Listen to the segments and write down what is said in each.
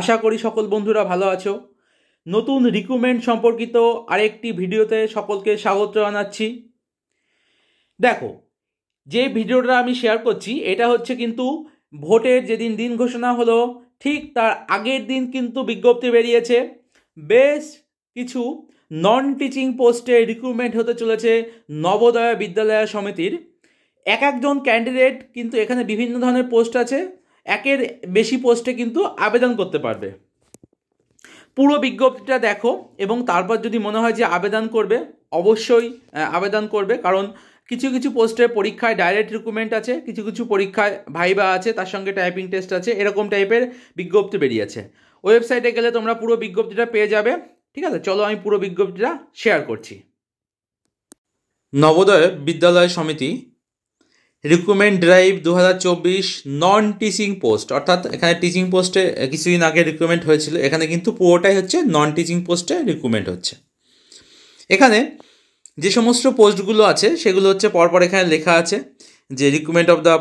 আশা করি সকল বন্ধুরা ভালো আছো নতুন রিক্রুটমেন্ট সম্পর্কিত আরেকটি ভিডিওতে সকলকে স্বাগত জানাচ্ছি দেখো যে ভিডিওটা আমি শেয়ার করছি এটা হচ্ছে কিন্তু ভোটের যেদিন দিন ঘোষণা হলো ঠিক তার আগের দিন কিন্তু বিজ্ঞপ্তি বেরিয়েছে বেশ কিছু নন টিচিং পোস্টে রিক্রুটমেন্ট হতে চলেছে নবোদয়া বিদ্যালয় সমিতির এক একজন ক্যান্ডিডেট কিন্তু এখানে বিভিন্ন ধরনের পোস্ট আছে একের বেশি পোস্টে কিন্তু আবেদন করতে পারবে পুরো বিজ্ঞপ্তিটা দেখো এবং তারপর যদি মনে হয় যে আবেদন করবে অবশ্যই আবেদন করবে কারণ কিছু কিছু পোস্টের পরীক্ষায় ডাইরেক্ট রিক্রুটমেন্ট আছে কিছু কিছু পরীক্ষায় ভাইবা আছে তার সঙ্গে টাইপিং টেস্ট আছে এরকম টাইপের বিজ্ঞপ্তি বেরিয়েছে ওয়েবসাইটে গেলে তোমরা পুরো বিজ্ঞপ্তিটা পেয়ে যাবে ঠিক আছে চলো আমি পুরো বিজ্ঞপ্তিটা শেয়ার করছি নবোদয় বিদ্যালয় সমিতি রিক্রুটমেন্ট ড্রাইভ দু নন টিচিং পোস্ট অর্থাৎ এখানে টিচিং পোস্টে কিছুদিন আগে রিক্রুটমেন্ট হয়েছিল এখানে কিন্তু পুরোটাই হচ্ছে নন টিচিং পোস্টে রিক্রুটমেন্ট হচ্ছে এখানে যে সমস্ত পোস্টগুলো আছে সেগুলো হচ্ছে পরপর এখানে লেখা আছে যে recruitment of the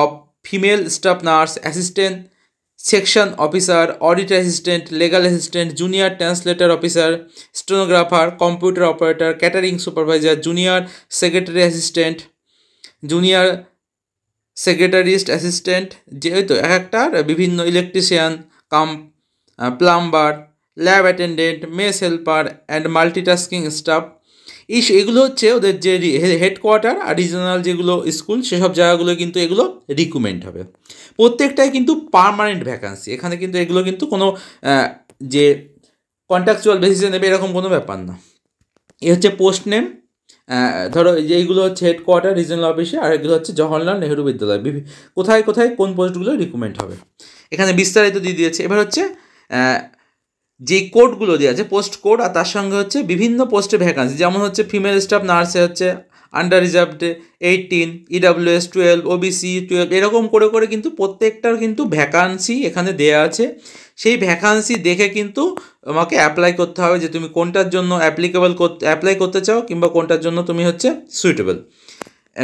of female staff nurse assistant section officer audit assistant legal assistant junior translator officer stenographer computer operator catering supervisor junior secretary assistant junior secretariat assistant যেহেতু এক একটার বিভিন্ন electrician cum plumber lab attendant mess helper and multitasking staff এই এগুলো হচ্ছে ওদের যে headquarter আর রিজনাল যেগুলো স্কুল সেসব জায়গাগুলো কিন্তু এগুলো রিকুমেন্ট হবে প্রত্যেকটাই কিন্তু পারমানেন্ট ভ্যাকান্সি এখানে কিন্তু এগুলো কিন্তু কোনো যে কন্ট্রাকচুয়াল বেসিসে নেবে এরকম কোনো ব্যাপার না এ হচ্ছে পোস্ট নেম ধরো এইগুলো হচ্ছে হেডকোয়ার্টার রিজনাল অফিসে আর এগুলো হচ্ছে জওহরলাল নেহরু বিদ্যালয় কোথায় কোথায় কোন পোস্টগুলো রিকমেন্ড হবে এখানে বিস্তারিত দিয়ে দিয়েছে এবার হচ্ছে যে কোডগুলো দেওয়া আছে পোস্ট কোড আর তার সঙ্গে হচ্ছে বিভিন্ন পোস্টে ভ্যাকান্সি যেমন হচ্ছে ফিমেল স্টাফ নার্সে হচ্ছে আন্ডার রিজার্ভডে eighteen EWS twelve OBC twelve এরকম করে করে কিন্তু প্রত্যেকটার কিন্তু ভ্যাকান্সি এখানে দেয়া আছে সেই ভ্যাকান্সি দেখে কিন্তু তোমাকে অ্যাপ্লাই করতে হবে যে তুমি কোনটার জন্য অ্যাপ্লিকেবল অ্যাপ্লাই করতে চাও কিংবা কোনটার জন্য তুমি হচ্ছে সুইটেবল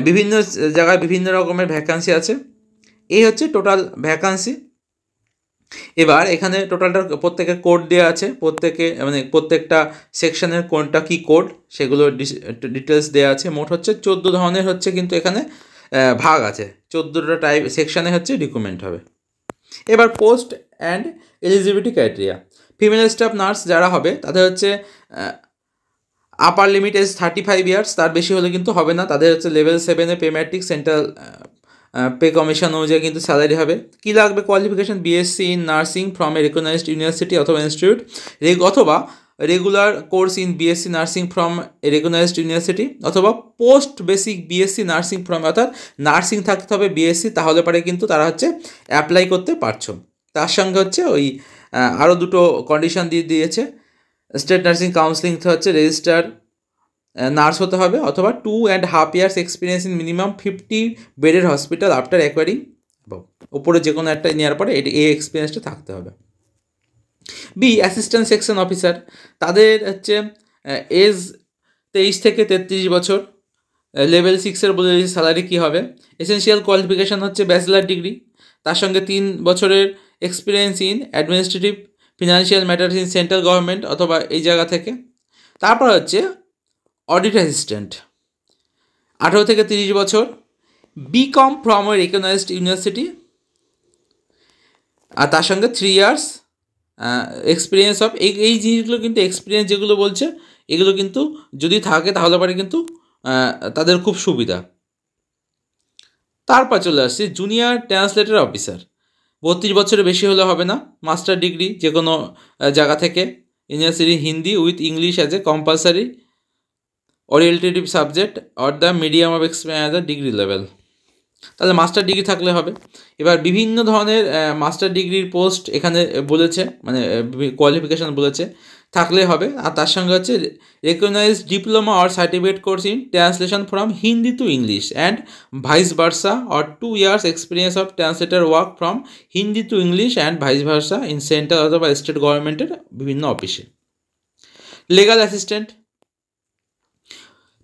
বিভিন্ন জায়গায় বিভিন্ন রকমের ভ্যাকান্সি আছে এই হচ্ছে টোটাল ভ্যাকান্সি এবার এখানে টোটালটা প্রত্যেকের কোড দেওয়া আছে প্রত্যেকে মানে প্রত্যেকটা সেকশনের কোনটা কি কোড সেগুলো ডিটেলস দেওয়া আছে মোট হচ্ছে চোদ্দো ধরনের হচ্ছে কিন্তু এখানে ভাগ আছে চোদ্দোটা টাইপ সেকশানে হচ্ছে ডকুমেন্ট হবে এবার post and eligibility criteria female staff nurse যারা হবে তাদের হচ্ছে upper limit age thirty five years তার বেশি হলে কিন্তু হবে না তাদের হচ্ছে লেভেল সেভেনে pay matrix central pay commission অনুযায়ী কিন্তু স্যালারি হবে কী লাগবে qualification BSc in nursing from a recognised university অথবা ইনস্টিটিউট অথবা regular course in BSc nursing from recognised university অথবা post basic BSc nursing from অর্থাৎ নার্সিং থাকতে হবে বিএসসি তাহলে পারে কিন্তু তারা হচ্ছে অ্যাপ্লাই করতে পারছো তার সঙ্গে হচ্ছে ওই আরও দুটো কন্ডিশন দিয়ে দিয়েছে স্টেট নার্সিং কাউন্সিলিং হচ্ছে রেজিস্টার নার্স হতে হবে অথবা two and half years experience in minimum fifty বেডের হসপিটাল আফটার অ্যাকোয়ারিং উপরে যে কোনো একটা নেওয়ার পরে এটি এই এক্সপিরিয়েন্সটা থাকতে হবে বি অ্যাসিস্ট্যান্ট সেকশন অফিসার তাদের হচ্ছে এজ তেইশ থেকে তেত্রিশ বছর লেভেল সিক্সের বলে দিয়েছে স্যালারি কী হবে এসেন্সিয়াল কোয়ালিফিকেশান হচ্ছে ব্যাচেলার ডিগ্রি তার সঙ্গে তিন বছরের experience in administrative financial matters in central government অথবা এই জায়গা থেকে তারপর হচ্ছে অডিট অ্যাসিস্ট্যান্ট আঠেরো থেকে তিরিশ বছর BCom from a recognised university আর তার সঙ্গে থ্রি ইয়ার্স এক্সপিরিয়েন্স অফ এই এই জিনিসগুলো কিন্তু এক্সপিরিয়েন্স যেগুলো বলছে এগুলো কিন্তু যদি থাকে তাহলে পরে কিন্তু তাদের খুব সুবিধা তারপর চলে আসছে জুনিয়র ট্রান্সলেটর অফিসার বত্রিশ বছরের বেশি হলে হবে না মাস্টার ডিগ্রি যে কোনো জায়গা থেকে university Hindi with English as a compulsory orientative subject or the medium of experience degree level তাহলে মাস্টার ডিগ্রি থাকলে হবে এবার বিভিন্ন ধরনের মাস্টার ডিগ্রির পোস্ট এখানে বলেছে মানে কোয়ালিফিকেশান বলেছে থাকলে হবে আর তার সঙ্গে হচ্ছে recognise diploma or certificate course in translation from Hindi to English and vice versa or two years experience of translator work from Hindi to English and vice versa in central অথবা স্টেট গভর্নমেন্টের বিভিন্ন অফিসে লিগাল অ্যাসিস্ট্যান্ট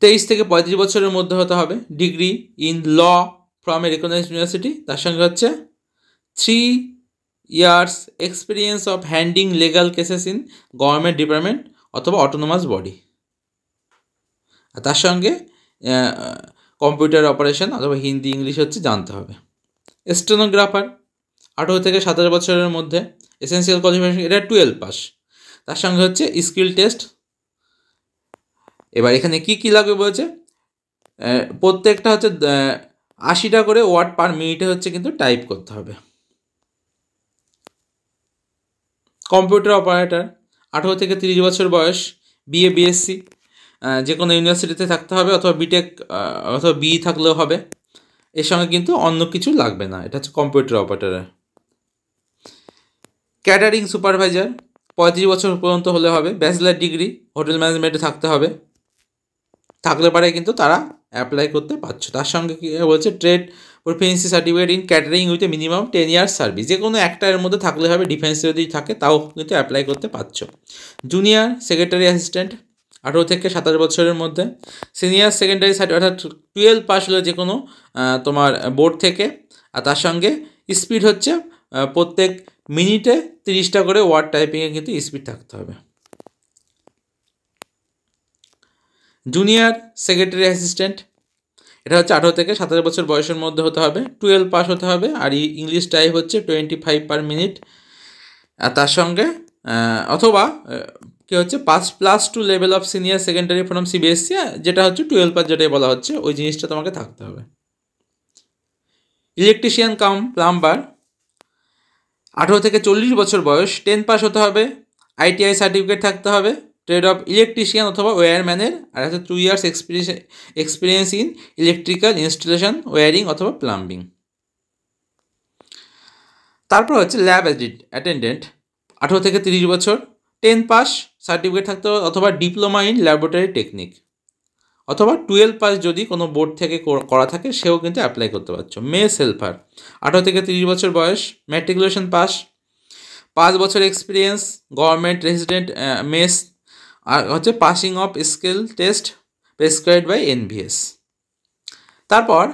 তেইশ থেকে পঁয়ত্রিশ বছরের মধ্যে হতে হবে degree in law from a recognized university তার সঙ্গে হচ্ছে three years experience of handing legal cases in government department অথবা অটোনোমাস বডি আর তার সঙ্গে কম্পিউটার অপারেশন অথবা হিন্দি ইংলিশ হচ্ছে জানতে হবে স্টেনোগ্রাফার আঠেরো থেকে সাতাশ বছরের মধ্যে এসেন্সিয়াল কোয়ালিফিকেশন এটা টুয়েলভ পাস তার সঙ্গে হচ্ছে স্কিল টেস্ট এবার এখানে কি কি লাগবে বলছে প্রত্যেকটা হচ্ছে আশিটা করে ওয়ার্ড পার মিনিটে হচ্ছে কিন্তু টাইপ করতে হবে কম্পিউটার অপারেটর আঠেরো থেকে তিরিশ বছর বয়স বিএ বিএসসি যে কোনো ইউনিভার্সিটিতে থাকতে হবে অথবা বিটেক অথবা বি e থাকলেও হবে এর সঙ্গে কিন্তু অন্য কিছু লাগবে না এটা হচ্ছে কম্পিউটার অপারেটারে ক্যাটারিং সুপারভাইজার পঁয়ত্রিশ বছর পর্যন্ত হলে হবে ব্যাচেলার ডিগ্রি হোটেল ম্যানেজমেন্টে থাকতে হবে থাকলে পারে কিন্তু তারা অ্যাপ্লাই করতে পারছো তার সঙ্গে কী বলছে trade proficiency certificate in catering with a minimum ten years service যে কোনো একটা এর মধ্যে থাকলে হবে ডিফেন্স যদি থাকে তাও কিন্তু অ্যাপ্লাই করতে পারছো জুনিয়র সেক্রেটারি অ্যাসিস্ট্যান্ট আঠেরো থেকে সাতাশ বছরের মধ্যে সিনিয়র সেকেন্ডারি সার্টিফিকেট অর্থাৎ টুয়েলভ পাস হলে যে কোনো তোমার বোর্ড থেকে আর তার সঙ্গে স্পিড হচ্ছে প্রত্যেক মিনিটে তিরিশটা করে ওয়ার্ড টাইপিংয়ে কিন্তু স্পিড থাকতে হবে জুনিয়র সেক্রেটারি অ্যাসিস্ট্যান্ট এটা হচ্ছে আঠারো থেকে সাতাশ বছর বয়সের মধ্যে হতে হবে টুয়েলভ পাস হতে হবে আর ইংলিশ টাইপ হচ্ছে টোয়েন্টি ফাইভ পার মিনিট আর তার সঙ্গে অথবা কী হচ্ছে pass plus two level of senior secondary from CBSE যেটা হচ্ছে টুয়েলভ পাস যেটাই বলা হচ্ছে ওই জিনিসটা তোমাকে থাকতে হবে ইলেকট্রিশিয়ান কাম প্লাম্বার আঠেরো থেকে চল্লিশ বছর বয়স টেন পাস হতে হবে আইটিআই সার্টিফিকেট থাকতে হবে ট্রেড অফ ইলেকট্রিশিয়ান অথবা ওয়ারম্যানের আর আছে two years experience experience in electrical installation wiring অথবা প্লাম্বিং তারপর হচ্ছে ল্যাব অ্যাটেন্ডেন্ট আঠেরো থেকে তিরিশ বছর টেন পাস সার্টিফিকেট থাকতে হবে অথবা ডিপ্লোমা ইন ল্যাবরেটরি টেকনিক অথবা টুয়েলভ পাস যদি কোনো বোর্ড থেকে করা থাকে সেও কিন্তু অ্যাপ্লাই করতে পারছো মেস সেলফার আঠেরো থেকে তিরিশ বছর বয়স ম্যাট্রিকুলেশন পাস পাঁচ বছর এক্সপিরিয়েন্স গভর্নমেন্ট রেসিডেন্ট মেস আর হচ্ছে passing of skill test prescribe by NVS তারপর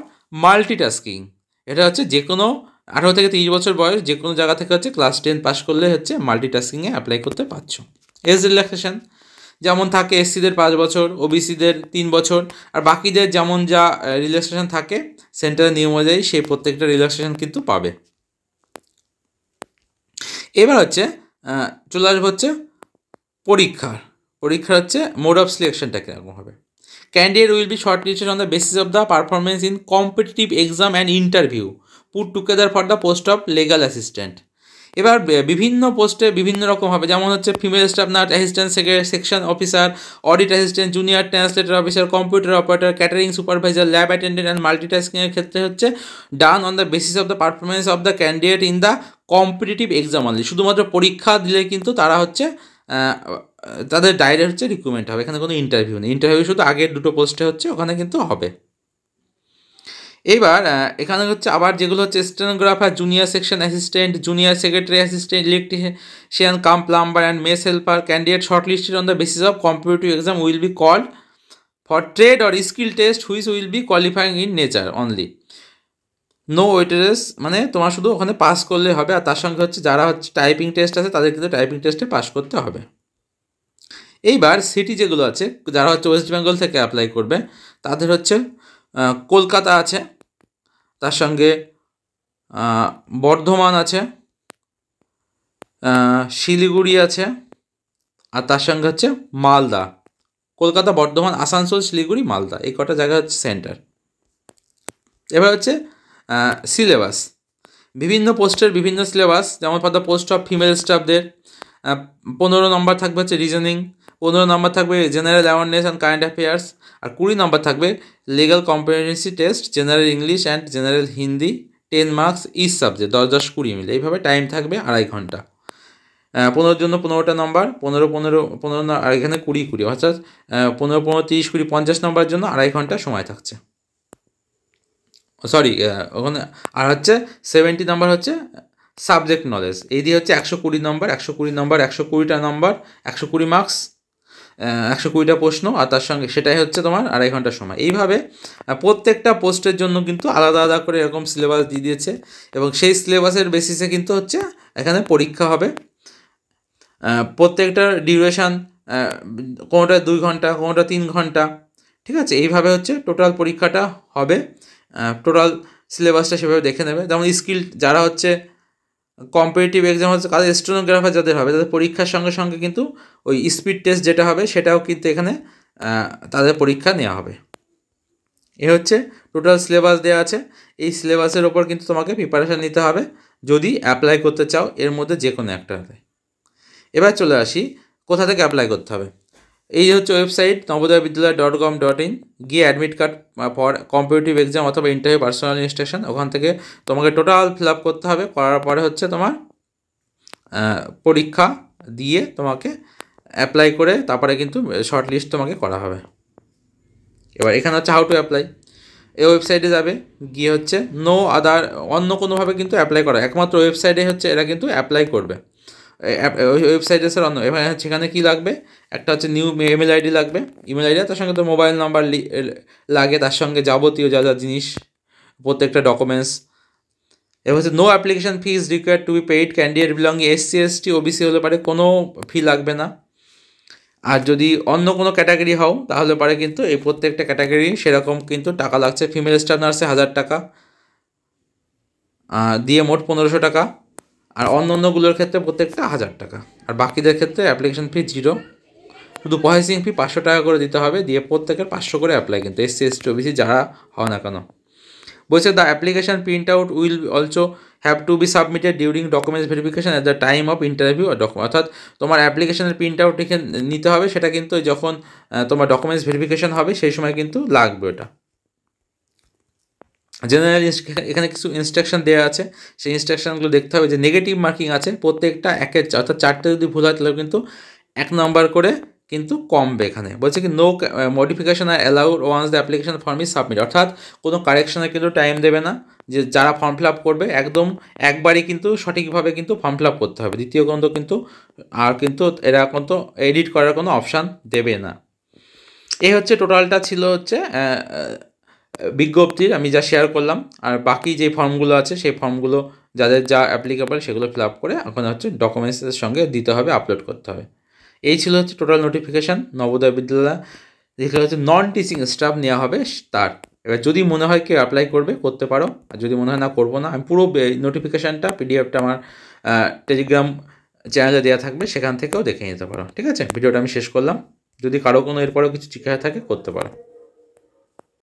মাল্টিটাস্কিং এটা হচ্ছে যে কোনো আঠারো থেকে তিরিশ বছর বয়স যে কোনো জায়গা থেকে হচ্ছে ক্লাস টেন পাস করলে হচ্ছে মাল্টিটাস্কিংয়ে অ্যাপ্লাই করতে পারছো এজ রিল্যাক্সেশন যেমন থাকে এসসিদের পাঁচ বছর ওবিসিদের তিন বছর আর বাকিদের যেমন যা রিল্যাক্সেশন থাকে সেন্টারের নিয়ম অনুযায়ী সেই প্রত্যেকটা রিল্যাক্সেশন কিন্তু পাবে এবার হচ্ছে চলে আসবো হচ্ছে পরীক্ষার পরীক্ষা হচ্ছে মোড অফ সিলেকশনটা কীরকম হবে candidate will be short listed on the basis of the performance in competitive exam and interview put together for the post of legal assistant এবার বিভিন্ন পোস্টে বিভিন্ন রকম হবে যেমন হচ্ছে female staff nurse assistant section officer audit assistant junior translator officer computer operator catering supervisor lab attendant and মাল্টিটাস্কিংয়ের ক্ষেত্রে হচ্ছে done on the basis of the performance of the candidate in the competitive exam only শুধুমাত্র পরীক্ষা দিলে কিন্তু তারা হচ্ছে তাদের ডাইরেক্ট হচ্ছে রিক্রুটমেন্ট হবে এখানে কোনো ইন্টারভিউ নেই ইন্টারভিউ শুধু আগের দুটো পোস্টে হচ্ছে ওখানে কিন্তু হবে এবার এখানে হচ্ছে আবার যেগুলো হচ্ছে stenographer junior section assistant junior secretary assistant electrician cum plumber and mess helper candidate listed on the basis of competitive exam will be call for trade or skill test which will be qualifying in nature only no ওয়েটারেস মানে তোমার শুধু ওখানে pass করলে হবে আর তার সঙ্গে হচ্ছে যারা হচ্ছে টাইপিং টেস্ট আছে তাদের কিন্তু টাইপিং টেস্টে পাস করতে হবে এইবার সিটি যেগুলো আছে যারা হচ্ছে ওয়েস্ট বেঙ্গল থেকে অ্যাপ্লাই করবে তাদের হচ্ছে কলকাতা আছে তার সঙ্গে বর্ধমান আছে শিলিগুড়ি আছে আর তার সঙ্গে হচ্ছে মালদা কলকাতা বর্ধমান আসানসোল শিলিগুড়ি মালদা এই কটা জায়গা হচ্ছে সেন্টার এবার হচ্ছে সিলেবাস বিভিন্ন পোস্টের বিভিন্ন সিলেবাস যেমন পাতা পোস্ট অফ ফিমেল স্টাফদের পনেরো নম্বর থাকবে হচ্ছে রিজনিং পনেরো নম্বর থাকবে general awareness and current affairs আর কুড়ি নম্বর থাকবে legal competency test general English and general Hindi ten marks is subject দশ দশ কুড়ি মিলে এইভাবে টাইম থাকবে আড়াই ঘন্টা পনেরোর জন্য পনেরোটা নম্বর পনেরো পনেরো পনেরো আর এখানে কুড়ি কুড়ি অর্থাৎ পনেরো পনেরো তিরিশ কুড়ি পঞ্চাশ নম্বরের জন্য আড়াই ঘন্টা সময় থাকছে সরি ওখানে আর হচ্ছে সেভেন্টি নম্বর হচ্ছে সাবজেক্ট নলেজ এই দিয়ে হচ্ছে একশো কুড়ি নম্বর একশো কুড়ি নম্বর একশো কুড়িটা নম্বর একশো কুড়ি মার্কস একশো কুড়িটা প্রশ্ন আর তার সঙ্গে সেটাই হচ্ছে তোমার আড়াই ঘন্টা সময় এইভাবে প্রত্যেকটা পোস্টের জন্য কিন্তু আলাদা আলাদা করে এরকম সিলেবাস দিয়ে দিয়েছে এবং সেই সিলেবাসের বেসিসে কিন্তু হচ্ছে এখানে পরীক্ষা হবে প্রত্যেকটার ডিউরেশান কোনোটা দুই ঘন্টা কোনোটা তিন ঘন্টা ঠিক আছে এইভাবে হচ্ছে টোটাল পরীক্ষাটা হবে টোটাল সিলেবাসটা সেভাবে দেখে নেবে যেমন স্কিল যারা হচ্ছে কম্পিটিটিভ এক্সাম হচ্ছে তাদের স্টোনোগ্রাফার যাদের হবে তাদের পরীক্ষার সঙ্গে সঙ্গে কিন্তু ওই স্পিড টেস্ট যেটা হবে সেটাও কিন্তু এখানে তাদের পরীক্ষা নেওয়া হবে এ হচ্ছে টোটাল সিলেবাস দেওয়া আছে এই সিলেবাসের ওপর কিন্তু তোমাকে প্রিপারেশান নিতে হবে যদি অ্যাপ্লাই করতে চাও এর মধ্যে যে কোনো একটাতে এবার চলে আসি কোথা থেকে অ্যাপ্লাই করতে হবে এই হচ্ছে website Navodaya Vidyalaya dot com dot in গিয়ে admit card for competitive exam অথবা ইন্টারভিউ পার্সোনাল ইনস্ট্রাকশন ওখান থেকে তোমাকে টোটাল ফিল আপ করতে হবে করার পরে হচ্ছে তোমার পরীক্ষা দিয়ে তোমাকে অ্যাপ্লাই করে তারপরে কিন্তু শর্ট লিস্ট তোমাকে করা হবে এবার এখানে হচ্ছে হাউ টু অ্যাপ্লাই এই ওয়েবসাইটে যাবে গিয়ে হচ্ছে নো আদার অন্য কোনোভাবে কিন্তু অ্যাপ্লাই করা একমাত্র ওয়েবসাইটে হচ্ছে এরা কিন্তু অ্যাপ্লাই করবে ওয়েবসাইটে স্যার অন্য এবার সেখানে কী লাগবে একটা হচ্ছে নিউ ইমেল আইডি লাগবে ইমেল আইডি তার সঙ্গে তো মোবাইল নাম্বার লাগে তার সঙ্গে যাবতীয় যা যা জিনিস প্রত্যেকটা ডকুমেন্টস এবার হচ্ছে no application fee is required to be paid candidate belong SC ST OBC হলে পারে কোনো ফি লাগবে না আর যদি অন্য কোনো ক্যাটাগরি হও তাহলে পারে কিন্তু এই প্রত্যেকটা ক্যাটাগরি সেরকম কিন্তু টাকা লাগছে ফিমেল স্টার নার্সে হাজার টাকা দিয়ে মোট পনেরোশো টাকা আর আচ্ছা। অন্য অন্যগুলোর ক্ষেত্রে প্রত্যেকটা হাজার টাকা আর বাকিদের ক্ষেত্রে অ্যাপ্লিকেশন ফি জিরো শুধু প্রসেসিং ফি পাঁচশো টাকা করে দিতে হবে দিয়ে প্রত্যেকের পাঁচশো করে অ্যাপ্লাই কিন্তু এসসি এসটি ওবিসি যারা হয় না কেন বলছে the application print out will also have to be submitted during documents verification at the time of interview document অর্থাৎ তোমার অ্যাপ্লিকেশানের প্রিন্ট আউট নিতে হবে সেটা কিন্তু যখন তোমার ডকুমেন্টস ভেরিফিকেশান হবে সেই সময় কিন্তু লাগবে ওটা জেনারেল এখানে কিছু ইনস্ট্রাকশন দেওয়া আছে সেই ইনস্ট্রাকশনগুলো দেখতে হবে যে নেগেটিভ মার্কিং আছে প্রত্যেকটা একের অর্থাৎ চারটে যদি ভুল হয় তাহলে কিন্তু এক নম্বর করে কিন্তু কমবে এখানে বলছে কি no modification are allowed once the application form is submit অর্থাৎ কোনো কারেকশনের কিন্তু টাইম দেবে না যে যারা ফর্ম ফিল আপ করবে একদম একবারই কিন্তু সঠিকভাবে কিন্তু ফর্ম ফিল আপ করতে হবে দ্বিতীয় কিন্তু কিন্তু আর কিন্তু এরা কিন্তু এডিট করার কোনো অপশান দেবে না এই হচ্ছে টোটালটা ছিল হচ্ছে বিজ্ঞপ্তির আমি যা শেয়ার করলাম আর বাকি যে ফর্মগুলো আছে সেই ফর্মগুলো যাদের যা অ্যাপ্লিকেবল সেগুলো ফিল আপ করে এখন হচ্ছে ডকুমেন্টসের সঙ্গে দিতে হবে আপলোড করতে হবে এই ছিল হচ্ছে টোটাল নোটিফিকেশান নবোদয় বিদ্যালয় যেখানে হচ্ছে নন টিচিং স্টাফ নেওয়া হবে তার এবার যদি মনে হয় কেউ অ্যাপ্লাই করবে করতে পারো আর যদি মনে হয় না করবো না আমি পুরো নোটিফিকেশানটা পিডিএফটা আমার টেলিগ্রাম চ্যানেলে দেওয়া থাকবে সেখান থেকেও দেখে নিতে পারো ঠিক আছে ভিডিওটা আমি শেষ করলাম যদি কারো কোনো এরপরেও কিছু জিজ্ঞাসা থাকে করতে পারো